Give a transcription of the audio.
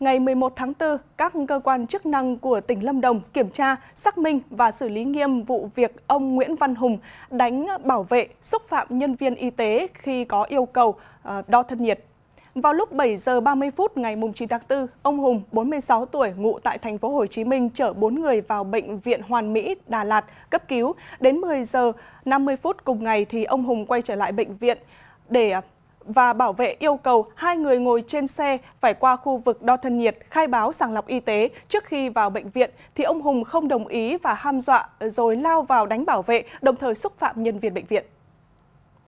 ngày 11 tháng 4, các cơ quan chức năng của tỉnh Lâm Đồng kiểm tra, xác minh và xử lý nghiêm vụ việc ông Nguyễn Văn Hùng đánh bảo vệ, xúc phạm nhân viên y tế khi có yêu cầu ờ, đo thân nhiệt. Vào lúc 7 giờ 30 phút ngày 9 tháng 4, ông Hùng, 46 tuổi, ngụ tại thành phố Hồ Chí Minh chở 4 người vào bệnh viện Hoàn Mỹ, Đà Lạt cấp cứu. Đến 10 giờ 50 phút cùng ngày thì ông Hùng quay trở lại bệnh viện để à, và bảo vệ yêu cầu hai người ngồi trên xe phải qua khu vực đo thân nhiệt, khai báo sàng lọc y tế trước khi vào bệnh viện, thì ông Hùng không đồng ý và ham dọa rồi lao vào đánh bảo vệ, đồng thời xúc phạm nhân viên bệnh viện.